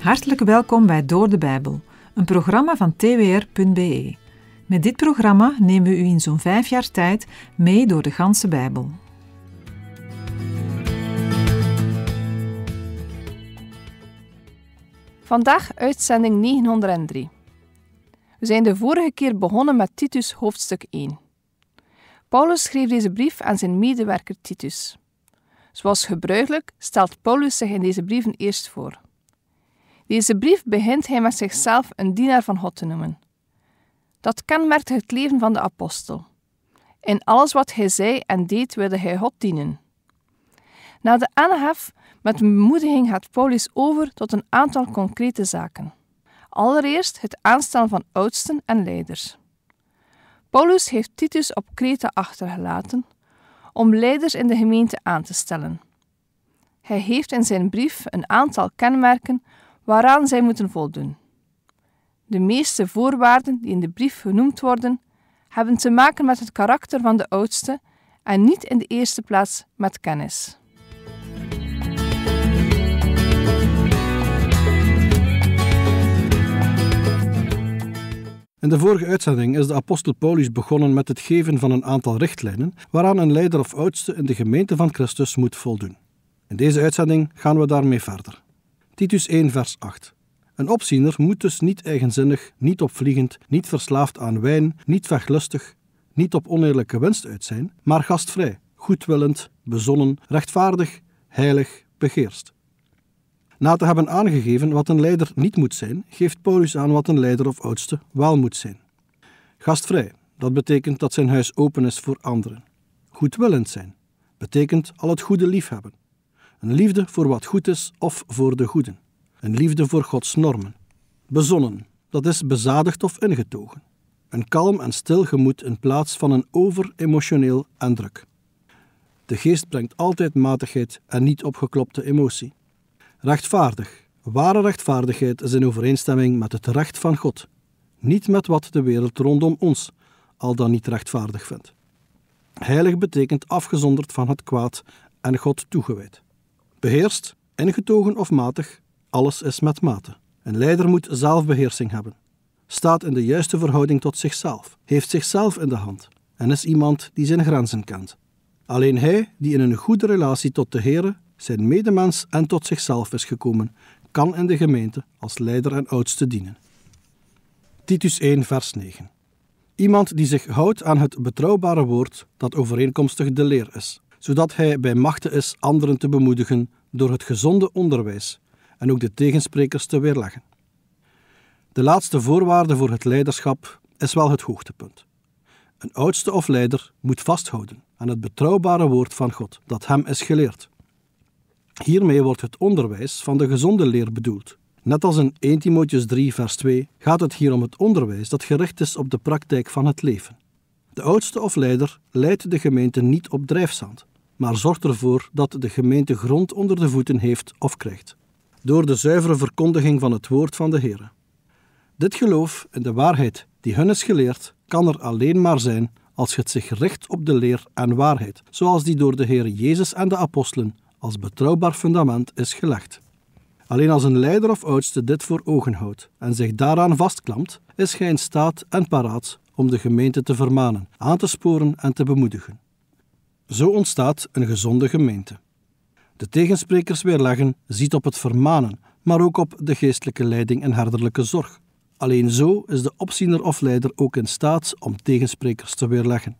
Hartelijk welkom bij Door de Bijbel, een programma van twr.be. Met dit programma nemen we u in zo'n vijf jaar tijd mee door de ganse Bijbel. Vandaag uitzending 903. We zijn de vorige keer begonnen met Titus hoofdstuk 1. Paulus schreef deze brief aan zijn medewerker Titus. Zoals gebruikelijk stelt Paulus zich in deze brieven eerst voor. Deze brief begint hij met zichzelf een dienaar van God te noemen. Dat kenmerkt het leven van de apostel. In alles wat hij zei en deed wilde hij God dienen. Na de aanhef met bemoediging gaat Paulus over tot een aantal concrete zaken. Allereerst het aanstellen van oudsten en leiders. Paulus heeft Titus op Creta achtergelaten om leiders in de gemeente aan te stellen. Hij heeft in zijn brief een aantal kenmerken waaraan zij moeten voldoen. De meeste voorwaarden die in de brief genoemd worden, hebben te maken met het karakter van de oudste en niet in de eerste plaats met kennis. In de vorige uitzending is de apostel Paulus begonnen met het geven van een aantal richtlijnen waaraan een leider of oudste in de gemeente van Christus moet voldoen. In deze uitzending gaan we daarmee verder. Titus 1, vers 8. Een opziener moet dus niet eigenzinnig, niet opvliegend, niet verslaafd aan wijn, niet vechlustig, niet op oneerlijke winst uit zijn, maar gastvrij, goedwillend, bezonnen, rechtvaardig, heilig, begeerst. Na te hebben aangegeven wat een leider niet moet zijn, geeft Paulus aan wat een leider of oudste wel moet zijn. Gastvrij, dat betekent dat zijn huis open is voor anderen. Goedwillend zijn, betekent al het goede liefhebben. Een liefde voor wat goed is of voor de goeden. Een liefde voor Gods normen. Bezonnen, dat is bezadigd of ingetogen. Een kalm en stil gemoed in plaats van een overemotioneel en De geest brengt altijd matigheid en niet opgeklopte emotie. Rechtvaardig. Ware rechtvaardigheid is in overeenstemming met het recht van God, niet met wat de wereld rondom ons al dan niet rechtvaardig vindt. Heilig betekent afgezonderd van het kwaad en God toegewijd. Beheerst ingetogen of matig, alles is met mate. Een leider moet zelfbeheersing hebben. Staat in de juiste verhouding tot zichzelf, heeft zichzelf in de hand en is iemand die zijn grenzen kent. Alleen hij die in een goede relatie tot de Heere, zijn medemens en tot zichzelf is gekomen, kan in de gemeente als leider en oudste dienen. Titus 1, vers 9. Iemand die zich houdt aan het betrouwbare woord dat overeenkomstig de leer is, zodat hij bij machte is anderen te bemoedigen door het gezonde onderwijs en ook de tegensprekers te weerleggen. De laatste voorwaarde voor het leiderschap is wel het hoogtepunt. Een oudste of leider moet vasthouden aan het betrouwbare woord van God dat hem is geleerd. Hiermee wordt het onderwijs van de gezonde leer bedoeld. Net als in 1 Timotheus 3, vers 2 gaat het hier om het onderwijs dat gericht is op de praktijk van het leven. De oudste of leider leidt de gemeente niet op drijfzand, maar zorgt ervoor dat de gemeente grond onder de voeten heeft of krijgt. Door de zuivere verkondiging van het woord van de Heer. Dit geloof en de waarheid die hun is geleerd, kan er alleen maar zijn als het zich richt op de leer en waarheid, zoals die door de Heer Jezus en de apostelen als betrouwbaar fundament is gelegd. Alleen als een leider of oudste dit voor ogen houdt en zich daaraan vastklampt, is hij in staat en paraat om de gemeente te vermanen, aan te sporen en te bemoedigen. Zo ontstaat een gezonde gemeente. De tegensprekers weerleggen ziet op het vermanen, maar ook op de geestelijke leiding en herderlijke zorg. Alleen zo is de opziener of leider ook in staat om tegensprekers te weerleggen.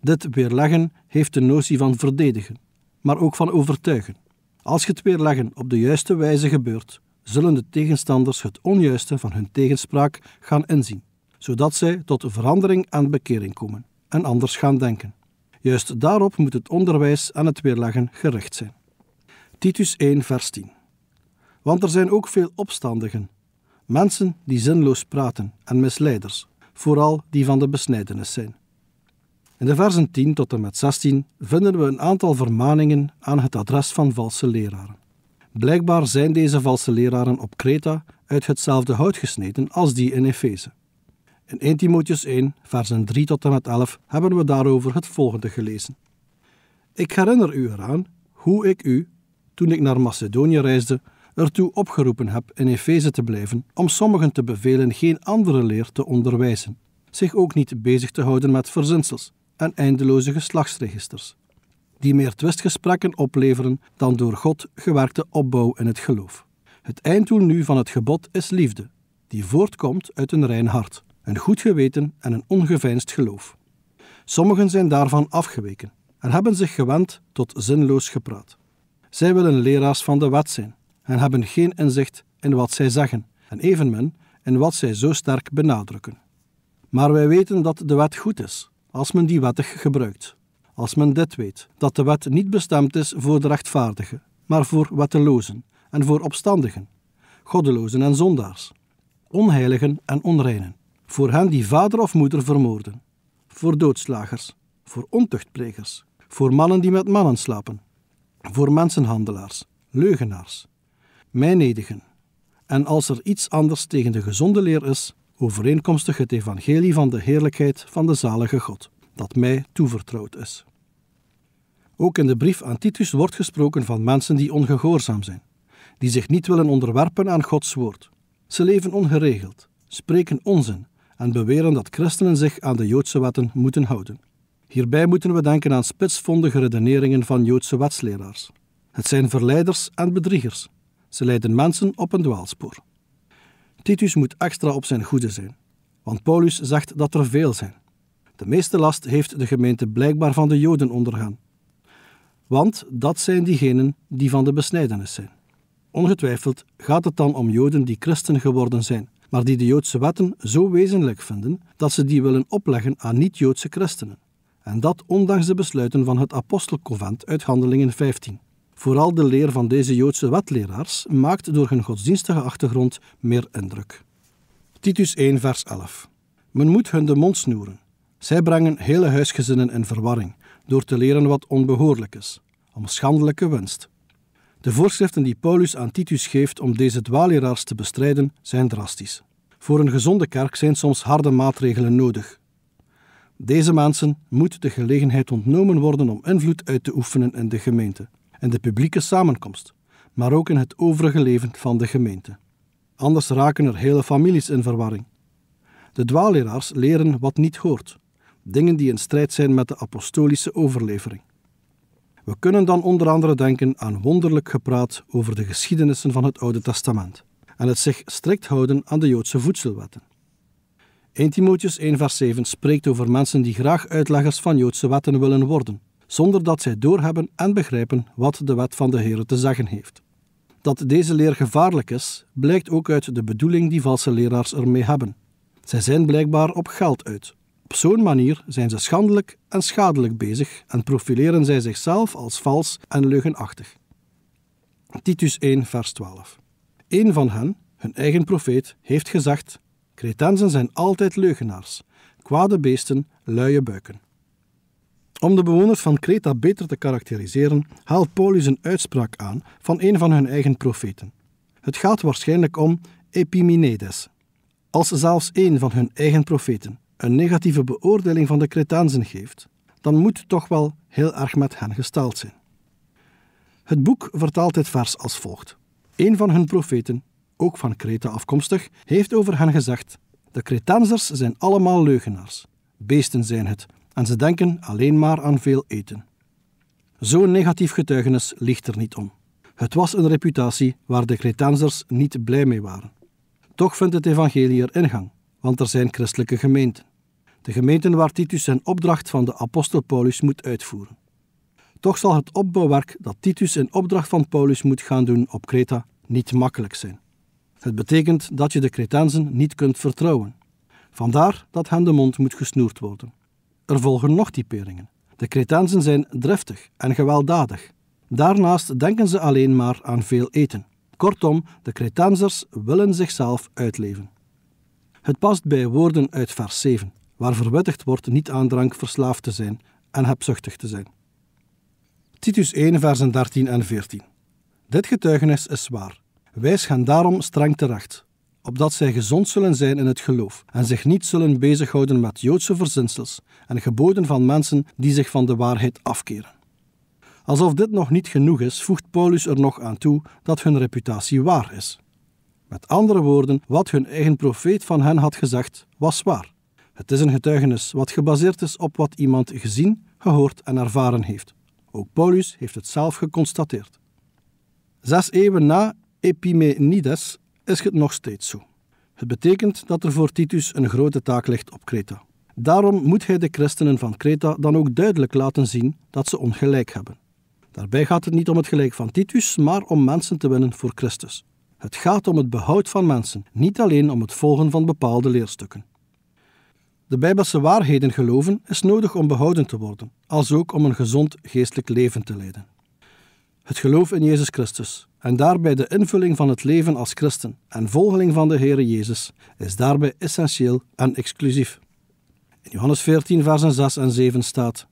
Dit weerleggen heeft de notie van verdedigen, maar ook van overtuigen. Als het weerleggen op de juiste wijze gebeurt, zullen de tegenstanders het onjuiste van hun tegenspraak gaan inzien, zodat zij tot verandering en bekering komen en anders gaan denken. Juist daarop moet het onderwijs en het weerleggen gericht zijn. Titus 1, vers 10. Want er zijn ook veel opstandigen, mensen die zinloos praten en misleiders, vooral die van de besnijdenis zijn. In de versen 10 tot en met 16 vinden we een aantal vermaningen aan het adres van valse leraren. Blijkbaar zijn deze valse leraren op Kreta uit hetzelfde hout gesneden als die in Efeze. In 1 Timotheus 1, versen 3 tot en met 11 hebben we daarover het volgende gelezen. Ik herinner u eraan hoe ik u, toen ik naar Macedonië reisde, ertoe opgeroepen heb in Efeze te blijven om sommigen te bevelen geen andere leer te onderwijzen, zich ook niet bezig te houden met verzinsels en eindeloze geslachtsregisters, die meer twistgesprekken opleveren dan door God gewerkte opbouw in het geloof. Het einddoel nu van het gebod is liefde, die voortkomt uit een rein hart, een goed geweten en een ongeveinsd geloof. Sommigen zijn daarvan afgeweken en hebben zich gewend tot zinloos gepraat. Zij willen leraars van de wet zijn en hebben geen inzicht in wat zij zeggen en evenmin in wat zij zo sterk benadrukken. Maar wij weten dat de wet goed is, als men die wettig gebruikt. Als men dit weet, dat de wet niet bestemd is voor de rechtvaardigen, maar voor wettelozen en voor opstandigen, goddelozen en zondaars, onheiligen en onreinen voor hen die vader of moeder vermoorden, voor doodslagers, voor ontuchtplegers, voor mannen die met mannen slapen, voor mensenhandelaars, leugenaars, mijnedigen, En als er iets anders tegen de gezonde leer is, overeenkomstig het evangelie van de heerlijkheid van de zalige God, dat mij toevertrouwd is. Ook in de brief aan Titus wordt gesproken van mensen die ongehoorzaam zijn, die zich niet willen onderwerpen aan Gods woord. Ze leven ongeregeld, spreken onzin en beweren dat christenen zich aan de Joodse wetten moeten houden. Hierbij moeten we denken aan spitsvondige redeneringen van Joodse wetsleraars. Het zijn verleiders en bedriegers. Ze leiden mensen op een dwaalspoor. Titus moet extra op zijn goede zijn, want Paulus zegt dat er veel zijn. De meeste last heeft de gemeente blijkbaar van de Joden ondergaan. Want dat zijn diegenen die van de besnijdenis zijn. Ongetwijfeld gaat het dan om Joden die christen geworden zijn, maar die de Joodse wetten zo wezenlijk vinden dat ze die willen opleggen aan niet-Joodse christenen. En dat ondanks de besluiten van het Apostelconvent uit Handelingen 15. Vooral de leer van deze Joodse wetleraars maakt door hun godsdienstige achtergrond meer indruk. Titus 1, vers 11. Men moet hun de mond snoeren. Zij brengen hele huisgezinnen in verwarring door te leren wat onbehoorlijk is, om schandelijke winst. De voorschriften die Paulus aan Titus geeft om deze dwaleraars te bestrijden zijn drastisch. Voor een gezonde kerk zijn soms harde maatregelen nodig. Deze mensen moet de gelegenheid ontnomen worden om invloed uit te oefenen in de gemeente en de publieke samenkomst, maar ook in het overige leven van de gemeente. Anders raken er hele families in verwarring. De dwaleraars leren wat niet hoort, dingen die in strijd zijn met de apostolische overlevering. We kunnen dan onder andere denken aan wonderlijk gepraat over de geschiedenissen van het Oude Testament en het zich strikt houden aan de Joodse voedselwetten. 1 Timotheus 1 vers 7 spreekt over mensen die graag uitleggers van Joodse wetten willen worden, zonder dat zij doorhebben en begrijpen wat de wet van de Heer te zeggen heeft. Dat deze leer gevaarlijk is, blijkt ook uit de bedoeling die valse leraars ermee hebben. Zij zijn blijkbaar op geld uit, op zo'n manier zijn ze schandelijk en schadelijk bezig en profileren zij zichzelf als vals en leugenachtig. Titus 1, vers 12. Een van hen, hun eigen profeet, heeft gezegd: Cretensen zijn altijd leugenaars, kwade beesten, luie buiken. Om de bewoners van Creta beter te karakteriseren, haalt Paulus een uitspraak aan van een van hun eigen profeten. Het gaat waarschijnlijk om Epiminedes, Als zelfs een van hun eigen profeten, een negatieve beoordeling van de Kretaanzen geeft, dan moet toch wel heel erg met hen gestaald zijn. Het boek vertaalt het vers als volgt. Een van hun profeten, ook van Kreta afkomstig, heeft over hen gezegd: De Cretaanzers zijn allemaal leugenaars. Beesten zijn het, en ze denken alleen maar aan veel eten. Zo'n negatief getuigenis ligt er niet om. Het was een reputatie waar de Cretaanzers niet blij mee waren. Toch vindt het evangelie er ingang want er zijn christelijke gemeenten. De gemeenten waar Titus zijn opdracht van de apostel Paulus moet uitvoeren. Toch zal het opbouwwerk dat Titus in opdracht van Paulus moet gaan doen op Creta niet makkelijk zijn. Het betekent dat je de Cretensen niet kunt vertrouwen. Vandaar dat hen de mond moet gesnoerd worden. Er volgen nog typeringen. De Cretensen zijn driftig en gewelddadig. Daarnaast denken ze alleen maar aan veel eten. Kortom, de Cretensers willen zichzelf uitleven. Het past bij woorden uit vers 7, waar verwittigd wordt niet aan drank verslaafd te zijn en hebzuchtig te zijn. Titus 1, versen 13 en 14. Dit getuigenis is waar. Wij gaan daarom streng terecht, opdat zij gezond zullen zijn in het geloof en zich niet zullen bezighouden met Joodse verzinsels en geboden van mensen die zich van de waarheid afkeren. Alsof dit nog niet genoeg is, voegt Paulus er nog aan toe dat hun reputatie waar is. Met andere woorden, wat hun eigen profeet van hen had gezegd, was waar. Het is een getuigenis wat gebaseerd is op wat iemand gezien, gehoord en ervaren heeft. Ook Paulus heeft het zelf geconstateerd. Zes eeuwen na Epimenides is het nog steeds zo. Het betekent dat er voor Titus een grote taak ligt op Kreta. Daarom moet hij de christenen van Kreta dan ook duidelijk laten zien dat ze ongelijk hebben. Daarbij gaat het niet om het gelijk van Titus, maar om mensen te winnen voor Christus. Het gaat om het behoud van mensen, niet alleen om het volgen van bepaalde leerstukken. De Bijbelse waarheden geloven is nodig om behouden te worden, als ook om een gezond geestelijk leven te leiden. Het geloof in Jezus Christus en daarbij de invulling van het leven als christen en volgeling van de Heere Jezus is daarbij essentieel en exclusief. In Johannes 14, versen 6 en 7 staat: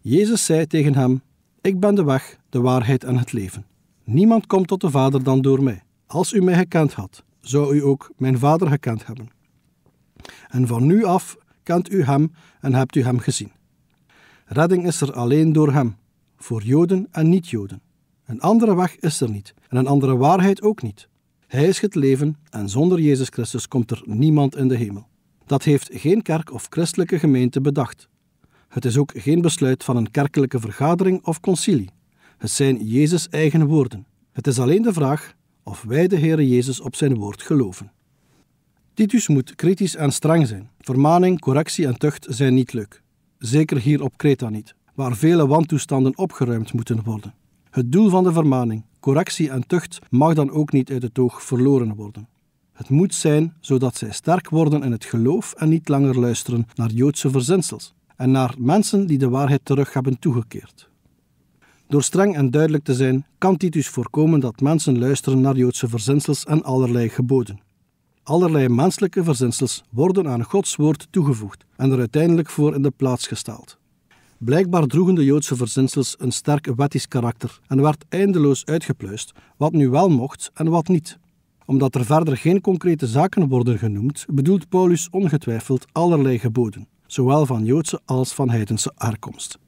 Jezus zei tegen hem: Ik ben de weg, de waarheid en het leven. Niemand komt tot de Vader dan door mij. Als u mij gekend had, zou u ook mijn vader gekend hebben. En van nu af kent u hem en hebt u hem gezien. Redding is er alleen door hem, voor Joden en niet-Joden. Een andere weg is er niet en een andere waarheid ook niet. Hij is het leven en zonder Jezus Christus komt er niemand in de hemel. Dat heeft geen kerk of christelijke gemeente bedacht. Het is ook geen besluit van een kerkelijke vergadering of concilie. Het zijn Jezus' eigen woorden. Het is alleen de vraag of wij de Heere Jezus op zijn woord geloven. Titus moet kritisch en streng zijn. Vermaning, correctie en tucht zijn niet leuk. Zeker hier op Kreta niet, waar vele wantoestanden opgeruimd moeten worden. Het doel van de vermaning, correctie en tucht mag dan ook niet uit het oog verloren worden. Het moet zijn zodat zij sterk worden in het geloof en niet langer luisteren naar Joodse verzinsels en naar mensen die de waarheid terug hebben toegekeerd. Door streng en duidelijk te zijn, kan Titus voorkomen dat mensen luisteren naar Joodse verzinsels en allerlei geboden. Allerlei menselijke verzinsels worden aan Gods woord toegevoegd en er uiteindelijk voor in de plaats gesteld. Blijkbaar droegen de Joodse verzinsels een sterk wettisch karakter en werd eindeloos uitgepluist wat nu wel mocht en wat niet. Omdat er verder geen concrete zaken worden genoemd, bedoelt Paulus ongetwijfeld allerlei geboden, zowel van Joodse als van heidense herkomst.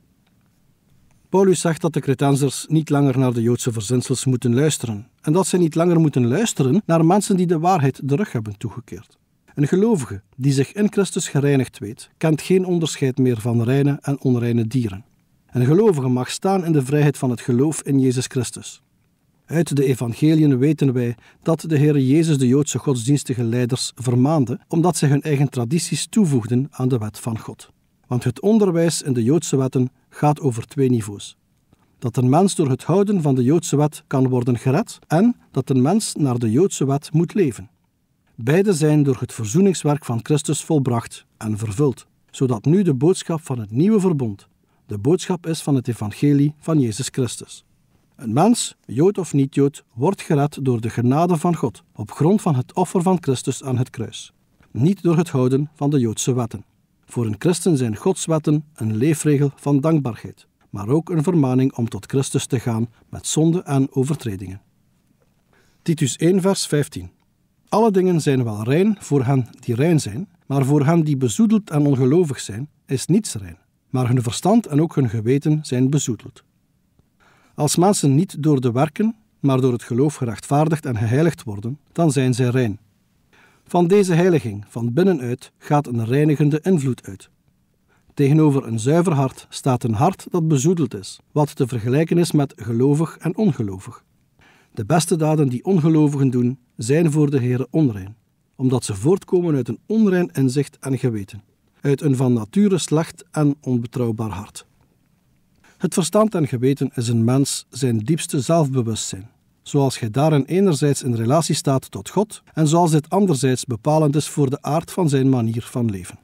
Paulus zegt dat de Cretensers niet langer naar de Joodse verzinsels moeten luisteren en dat zij niet langer moeten luisteren naar mensen die de waarheid de rug hebben toegekeerd. Een gelovige die zich in Christus gereinigd weet, kent geen onderscheid meer van reine en onreine dieren. Een gelovige mag staan in de vrijheid van het geloof in Jezus Christus. Uit de evangeliën weten wij dat de Heer Jezus de Joodse godsdienstige leiders vermaande omdat zij hun eigen tradities toevoegden aan de wet van God. Want het onderwijs in de Joodse wetten gaat over twee niveaus. Dat een mens door het houden van de Joodse wet kan worden gered en dat een mens naar de Joodse wet moet leven. Beide zijn door het verzoeningswerk van Christus volbracht en vervuld, zodat nu de boodschap van het nieuwe verbond de boodschap is van het evangelie van Jezus Christus. Een mens, Jood of niet-Jood, wordt gered door de genade van God op grond van het offer van Christus aan het kruis, niet door het houden van de Joodse wetten. Voor een christen zijn Gods wetten een leefregel van dankbaarheid, maar ook een vermaning om tot Christus te gaan met zonde en overtredingen. Titus 1, vers 15. Alle dingen zijn wel rein voor hen die rein zijn, maar voor hen die bezoedeld en ongelovig zijn, is niets rein. Maar hun verstand en ook hun geweten zijn bezoedeld. Als mensen niet door de werken, maar door het geloof gerechtvaardigd en geheiligd worden, dan zijn zij rein. Van deze heiliging van binnenuit gaat een reinigende invloed uit. Tegenover een zuiver hart staat een hart dat bezoedeld is, wat te vergelijken is met gelovig en ongelovig. De beste daden die ongelovigen doen, zijn voor de Heer onrein, omdat ze voortkomen uit een onrein inzicht en geweten, uit een van nature slecht en onbetrouwbaar hart. Het verstand en geweten is een mens zijn diepste zelfbewustzijn zoals gij daarin enerzijds in relatie staat tot God en zoals dit anderzijds bepalend is voor de aard van zijn manier van leven.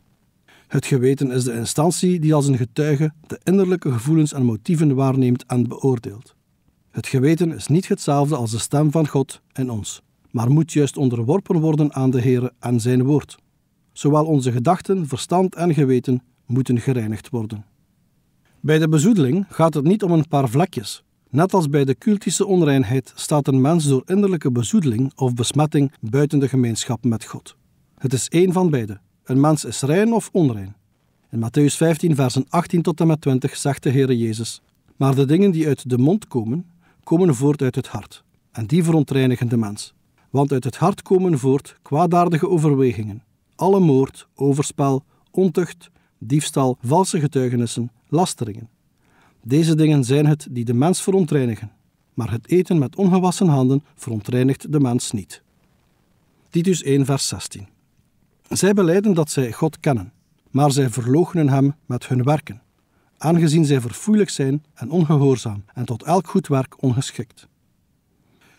Het geweten is de instantie die als een getuige de innerlijke gevoelens en motieven waarneemt en beoordeelt. Het geweten is niet hetzelfde als de stem van God in ons, maar moet juist onderworpen worden aan de Heer en zijn woord. Zowel onze gedachten, verstand en geweten moeten gereinigd worden. Bij de bezoedeling gaat het niet om een paar vlekjes, Net als bij de cultische onreinheid staat een mens door innerlijke bezoedeling of besmetting buiten de gemeenschap met God. Het is één van beide. Een mens is rein of onrein. In Matthäus 15, versen 18 tot en met 20 zegt de Heere Jezus: Maar de dingen die uit de mond komen, komen voort uit het hart. En die verontreinigen de mens. Want uit het hart komen voort kwaadaardige overwegingen: alle moord, overspel, ontucht, diefstal, valse getuigenissen, lasteringen deze dingen zijn het die de mens verontreinigen, maar het eten met ongewassen handen verontreinigt de mens niet. Titus 1, vers 16. Zij beleiden dat zij God kennen, maar zij verloochenen Hem met hun werken, aangezien zij verfoeilijk zijn en ongehoorzaam en tot elk goed werk ongeschikt.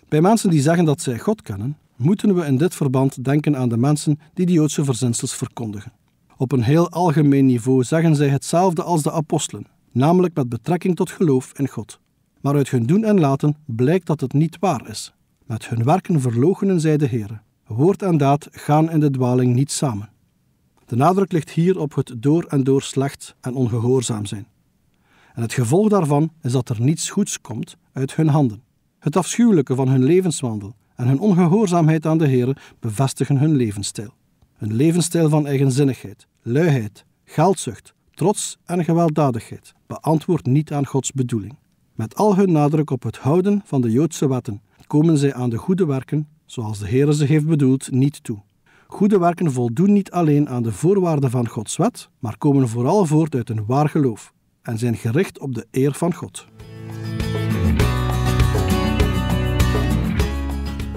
Bij mensen die zeggen dat zij God kennen, moeten we in dit verband denken aan de mensen die de Joodse verzinsels verkondigen. Op een heel algemeen niveau zeggen zij hetzelfde als de apostelen, namelijk met betrekking tot geloof in God. Maar uit hun doen en laten blijkt dat het niet waar is. Met hun werken verloochenen zij de Heer. Woord en daad gaan in de dwaling niet samen. De nadruk ligt hier op het door en door slecht en ongehoorzaam zijn. En het gevolg daarvan is dat er niets goeds komt uit hun handen. Het afschuwelijke van hun levenswandel en hun ongehoorzaamheid aan de Heer bevestigen hun levensstijl. Een levensstijl van eigenzinnigheid, luiheid, geldzucht, trots en gewelddadigheid beantwoordt niet aan Gods bedoeling. Met al hun nadruk op het houden van de Joodse wetten komen zij aan de goede werken, zoals de Heer ze heeft bedoeld, niet toe. Goede werken voldoen niet alleen aan de voorwaarden van Gods wet, maar komen vooral voort uit een waar geloof en zijn gericht op de eer van God.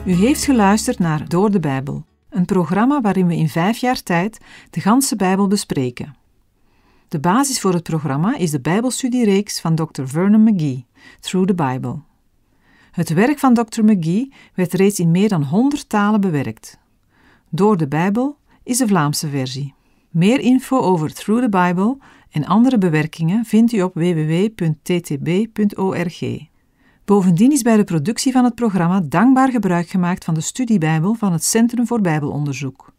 U heeft geluisterd naar Door de Bijbel, een programma waarin we in vijf jaar tijd de ganse Bijbel bespreken. De basis voor het programma is de Bijbelstudiereeks van Dr. Vernon McGee, Through the Bible. Het werk van Dr. McGee werd reeds in meer dan 100 talen bewerkt. Door de Bijbel is de Vlaamse versie. Meer info over Through the Bible en andere bewerkingen vindt u op www.ttb.org. Bovendien is bij de productie van het programma dankbaar gebruik gemaakt van de studiebijbel van het Centrum voor Bijbelonderzoek.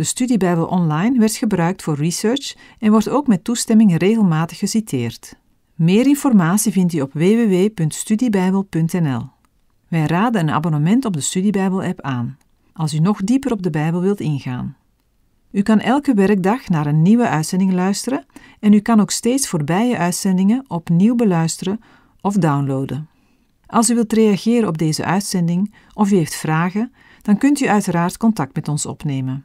De studiebijbel online werd gebruikt voor research en wordt ook met toestemming regelmatig geciteerd. Meer informatie vindt u op www.studiebijbel.nl. Wij raden een abonnement op de Studiebijbel-app aan, als u nog dieper op de Bijbel wilt ingaan. U kan elke werkdag naar een nieuwe uitzending luisteren en u kan ook steeds voorbije uitzendingen opnieuw beluisteren of downloaden. Als u wilt reageren op deze uitzending of u heeft vragen, dan kunt u uiteraard contact met ons opnemen.